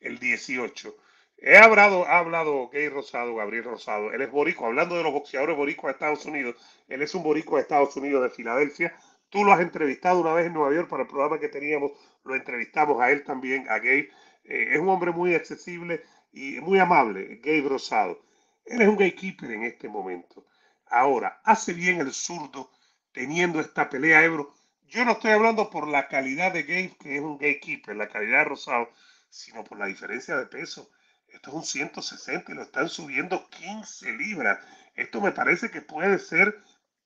el 18. He hablado, ha hablado Gay Rosado, Gabriel Rosado. Él es boricua. Hablando de los boxeadores boricuas de Estados Unidos, él es un boricua de Estados Unidos, de Filadelfia. Tú lo has entrevistado una vez en Nueva York para el programa que teníamos. Lo entrevistamos a él también, a Gabe. Eh, es un hombre muy accesible y muy amable, Gabe Rosado. Él es un gatekeeper en este momento. Ahora, hace bien el zurdo teniendo esta pelea, Ebro. Yo no estoy hablando por la calidad de Gabe, que es un keeper, la calidad de Rosado sino por la diferencia de peso. Esto es un 160 y lo están subiendo 15 libras. Esto me parece que puede ser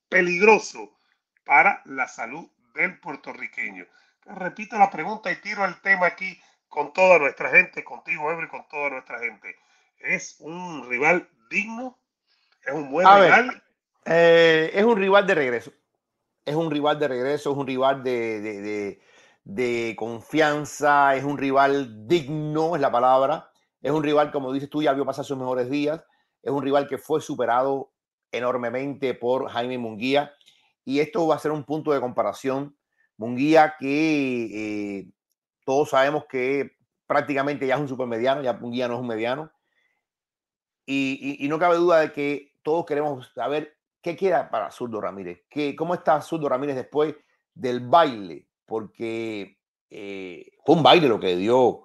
peligroso para la salud del puertorriqueño. repito la pregunta y tiro el tema aquí con toda nuestra gente, contigo, Ebre, con toda nuestra gente. ¿Es un rival digno? ¿Es un buen rival? Eh, es un rival de regreso. Es un rival de regreso, es un rival de de confianza, es un rival digno, es la palabra. Es un rival, como dices tú, ya vio pasar sus mejores días. Es un rival que fue superado enormemente por Jaime Munguía. Y esto va a ser un punto de comparación. Munguía que eh, todos sabemos que prácticamente ya es un supermediano, ya Munguía no es un mediano. Y, no cabe duda de que todos queremos saber qué queda para Zurdo Ramírez, que, cómo está Zurdo Ramírez después del baile porque eh, fue un baile lo que dio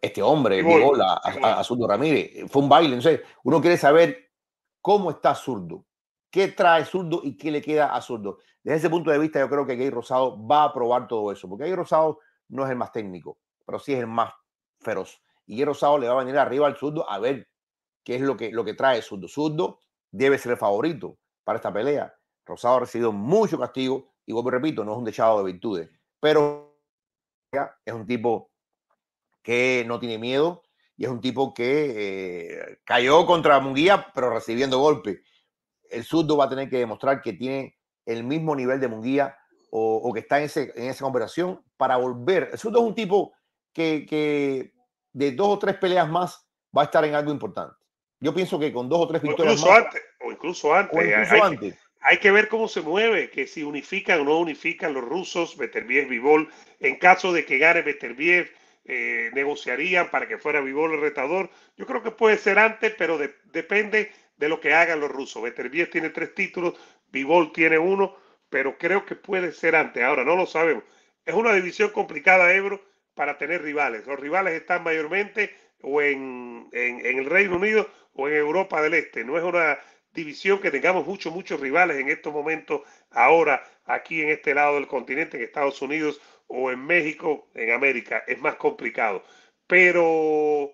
este hombre, la a, Zurdo Ramírez. Fue un baile. Entonces, uno quiere saber cómo está Zurdo, qué trae Zurdo y qué le queda a Zurdo. Desde ese punto de vista, yo creo que Gay Rosado va a probar todo eso, porque Gay Rosado no es el más técnico, pero sí es el más feroz. Y Gay Rosado le va a venir arriba al Zurdo a ver qué es lo que, lo que trae Zurdo. Zurdo debe ser el favorito para esta pelea. Rosado ha recibido mucho castigo y vuelvo repito, no es un dechado de virtudes, pero es un tipo que no tiene miedo y es un tipo que eh, cayó contra Munguía, pero recibiendo golpe. El surdo va a tener que demostrar que tiene el mismo nivel de Munguía o, que está en, ese, en esa conversación para volver. El surdo es un tipo que, de dos o tres peleas más va a estar en algo importante. Yo pienso que con dos o tres victorias más, o incluso antes. O incluso antes hay que ver cómo se mueve, que si unifican o no unifican los rusos, Beterbiev, Vivol. En caso de que gare Beterbiev, eh, negociarían para que fuera Vivol el retador. Yo creo que puede ser antes, pero depende de lo que hagan los rusos. Beterbiev tiene tres títulos, Vivol tiene uno, pero creo que puede ser antes. Ahora no lo sabemos. Es una división complicada, Ebro, para tener rivales. Los rivales están mayormente o en, en, en el Reino Unido o en Europa del Este. No es una división, que tengamos muchos, muchos rivales en estos momentos, ahora aquí en este lado del continente, en Estados Unidos o en México, en América, es más complicado. Pero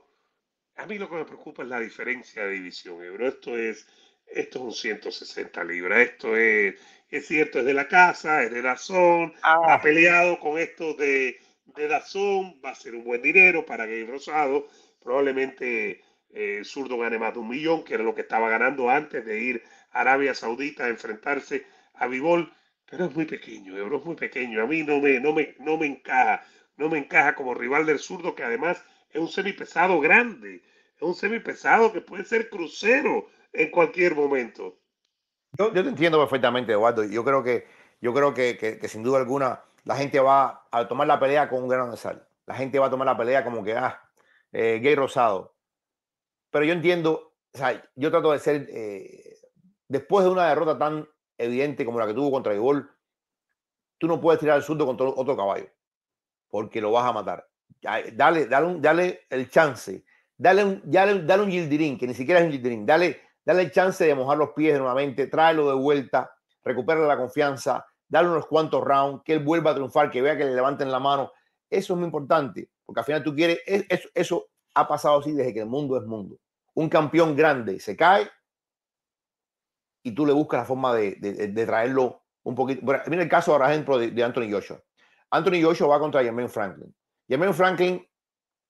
a mí lo que me preocupa es la diferencia de división, Esto es, esto es un 160 libras, esto es, es cierto, es de la casa, es de Dazón, ha ah. peleado con esto de, de Dazón, va a ser un buen dinero para Gay Rosado, probablemente el eh, Zurdo gane más de un millón, que era lo que estaba ganando antes de ir a Arabia Saudita a enfrentarse a Vivol, pero es muy pequeño, es muy pequeño, a mí no me, no me, no me encaja, no me encaja como rival del Zurdo, que además es un semipesado grande, es un semipesado que puede ser crucero en cualquier momento. Yo, te entiendo perfectamente, Eduardo, yo creo que, yo creo que, sin duda alguna la gente va a tomar la pelea con un grano de sal. La gente va a tomar la pelea como que, ah, eh, gay rosado, pero yo entiendo, o sea, yo trato de ser, eh, después de una derrota tan evidente como la que tuvo contra Igor, tú no puedes tirar el surdo contra otro caballo, porque lo vas a matar. Dale, dale, dale el chance, dale un, dale, que ni siquiera es un gildirín, dale, dale el chance de mojar los pies nuevamente, tráelo de vuelta, recupera la confianza, dale unos cuantos rounds, que él vuelva a triunfar, que vea que le levanten la mano. Eso es muy importante, porque al final tú quieres, eso ha pasado así desde que el mundo es mundo un campeón grande se cae y tú le buscas la forma de, traerlo un poquito. mira el caso, ahora ejemplo, de, Anthony Joshua. Anthony Joshua va contra Jermaine Franklin. Jermaine Franklin,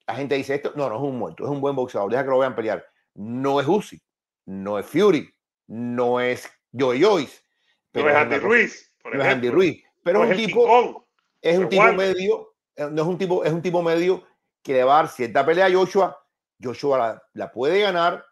la gente dice esto, no, no es un muerto, es un buen boxeador, deja que lo vean pelear. No es Uzi, no es Fury, no es Joey Joyce. Pero no es Andy Ruiz. no es Andy Ruiz. Pero es un tipo, es un tipo medio, eh, no es un tipo, es un tipo medio que le va a dar cierta pelea a Joshua Joshua la, puede ganar.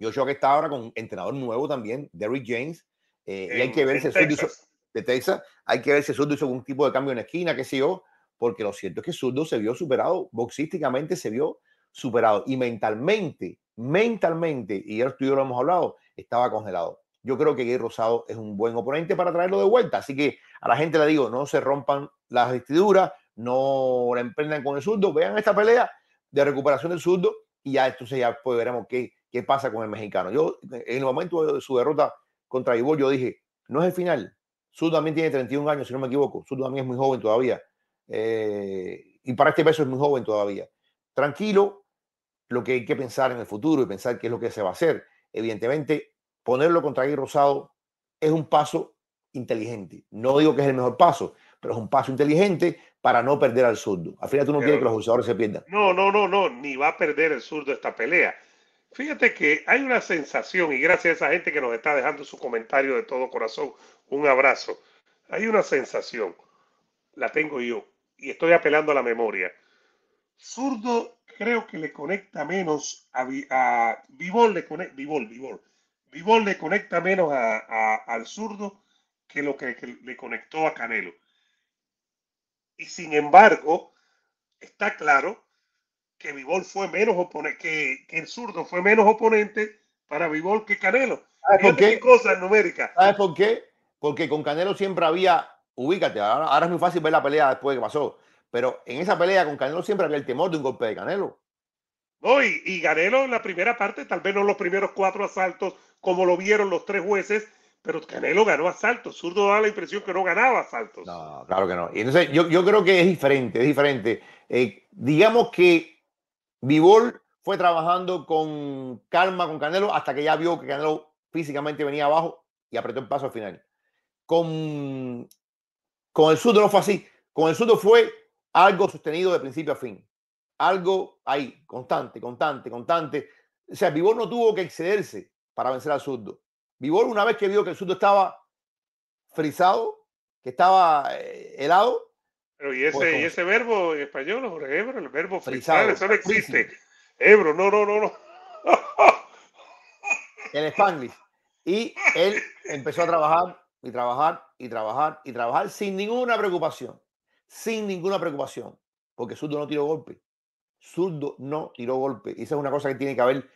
Joshua que está ahora con entrenador nuevo también, Derrick James. Eh, y hay que ver si Zurdo hizo, de Texas, hay que ver si Surdo hizo algún tipo de cambio en la esquina, que sé yo, porque lo cierto es que Surdo se vio superado, boxísticamente se vio superado y mentalmente, mentalmente, y ya tú lo hemos hablado, estaba congelado. Yo creo que Gay Rosado es un buen oponente para traerlo de vuelta, así que a la gente le digo, no se rompan las vestiduras, no la emprendan con el Surdo, vean esta pelea de recuperación del zurdo y ya entonces ya pues veremos qué, qué pasa con el mexicano. Yo, en el momento de su derrota contra Ibol, yo dije, no es el final. Zurdo también tiene 31 años, si no me equivoco. Zurdo también es muy joven todavía. Eh, y para este peso es muy joven todavía. Tranquilo, lo que hay que pensar en el futuro y pensar qué es lo que se va a hacer. Evidentemente, ponerlo contra Gui Rosado es un paso inteligente. No digo que es el mejor paso, pero es un paso inteligente para no perder al zurdo. Al final tú no quieres que los jugadores se pierdan. No, no, no, no, ni va a perder el zurdo esta pelea. Fíjate que hay una sensación, y gracias a esa gente que nos está dejando su comentario de todo corazón, un abrazo. Hay una sensación, la tengo yo, y estoy apelando a la memoria. Zurdo creo que le conecta menos a, a Vivol, le conecta, Vivol, le conecta menos al zurdo que lo que, le conectó a Canelo. Y sin embargo, está claro que Vivol fue menos oponente, que, que, el zurdo fue menos oponente para Vivol que Canelo. ¿Sabes por qué? Cosas numéricas. ¿Sabes por qué? Porque con Canelo siempre había, ubícate, ahora, es muy fácil ver la pelea después de que pasó, pero en esa pelea con Canelo siempre había el temor de un golpe de Canelo. No, y, y Canelo en la primera parte, tal vez no los primeros cuatro asaltos, como lo vieron los tres jueces, pero Canelo ganó a Zurdo da la impresión que no ganaba a No, claro que no. yo, creo que es diferente, es diferente. Eh, digamos que Vivol fue trabajando con calma con Canelo hasta que ya vio que Canelo físicamente venía abajo y apretó el paso al final. Con, con el Zurdo no fue así. Con el Zurdo fue algo sostenido de principio a fin. Algo ahí, constante, constante, constante. O sea, Vivol no tuvo que excederse para vencer al Zurdo Vivol, una vez que vio que el surdo estaba frisado, que estaba eh, helado. Pero y ese, y ese verbo en español, Jorge el verbo frisado, eso no existe. Ebro, no, no, no, no. el Spanglish. Y él empezó a trabajar y trabajar y trabajar y trabajar sin ninguna preocupación. Sin ninguna preocupación. Porque Zurdo no tiró golpe. Zurdo no tiró golpe. Y esa es una cosa que tiene que haber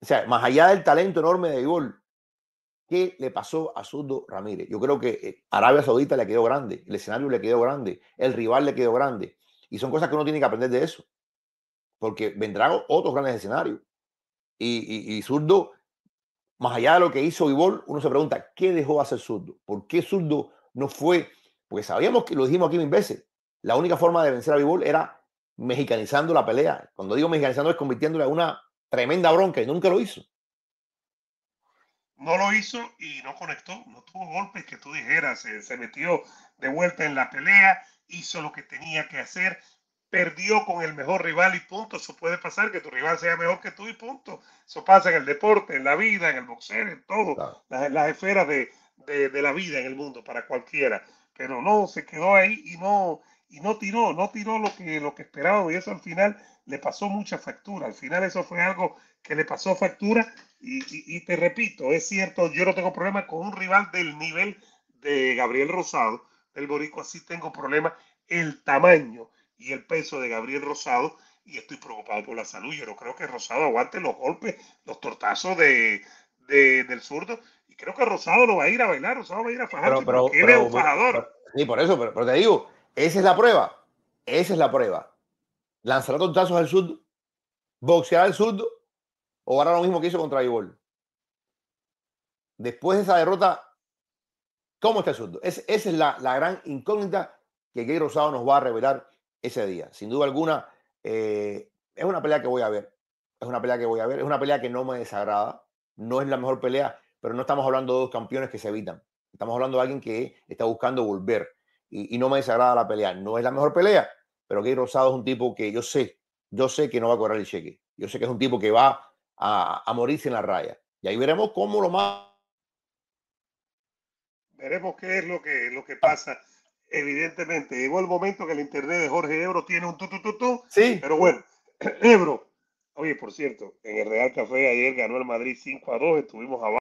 o sea, más allá del talento enorme de Bibol, ¿qué le pasó a Zurdo Ramírez? Yo creo que eh, Arabia Saudita le quedó grande, el escenario le quedó grande, el rival le quedó grande. Y son cosas que uno tiene que aprender de eso, porque vendrán otros grandes escenarios. Y, Zurdo, más allá de lo que hizo Ibol, uno se pregunta, ¿qué dejó de hacer Zurdo? ¿Por qué Zurdo no fue? Porque sabíamos que lo dijimos aquí mil veces, la única forma de vencer a Bibol era mexicanizando la pelea. Cuando digo mexicanizando es convirtiéndola en una tremenda bronca y nunca lo hizo. No lo hizo y no conectó, no tuvo golpes que tú dijeras, eh, se, metió de vuelta en la pelea, hizo lo que tenía que hacer, perdió con el mejor rival y punto. Eso puede pasar, que tu rival sea mejor que tú y punto. Eso pasa en el deporte, en la vida, en el boxeo, en todo, en las, esferas de, la vida en el mundo, para cualquiera. Pero no, se quedó ahí y no, y no tiró, no tiró lo que, lo que y eso al final le pasó mucha factura. Al final eso fue algo que le pasó factura y, te repito, es cierto, yo no tengo problema con un rival del nivel de Gabriel Rosado, del borico así tengo problema el tamaño y el peso de Gabriel Rosado y estoy preocupado por la salud. Yo no creo que Rosado aguante los golpes, los tortazos de, del zurdo. Y creo que Rosado lo va a ir a bailar, Rosado va a ir a fajar. Pero, es sí, por eso, pero, te digo, esa es la prueba. Esa es la prueba lanzará tazos al sur, boxeará al surdo o hará lo mismo que hizo contra Ibol. Después de esa derrota, ¿cómo está el surdo? esa es la, gran incógnita que Gay Rosado nos va a revelar ese día. Sin duda alguna, eh, es una pelea que voy a ver. Es una pelea que voy a ver. Es una pelea que no me desagrada. No es la mejor pelea, pero no estamos hablando de dos campeones que se evitan. Estamos hablando de alguien que está buscando volver. y no me desagrada la pelea. No es la mejor pelea, pero Gay Rosado es un tipo que yo sé, yo sé que no va a cobrar el cheque. Yo sé que es un tipo que va a, a morirse en la raya. Y ahí veremos cómo lo más. Veremos qué es lo que, lo que ah. pasa. Evidentemente, llegó el momento que el internet de Jorge Ebro tiene un tutututú. Sí. Pero bueno, Ebro. Oye, por cierto, en el Real Café ayer ganó el Madrid 5 a 2, estuvimos abajo.